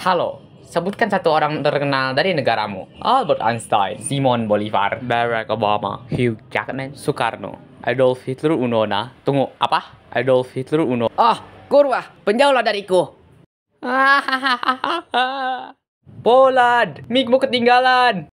Halo, sebutkan satu orang terkenal dari negaramu. Albert Einstein, Simon Bolivar, Barack Obama, Hugh Jackman, Soekarno, Adolf Hitler Unona. Tunggu, apa? Adolf Hitler Uno. Oh, kurwa, penjauhlah dariku. Poland, mikmu ketinggalan.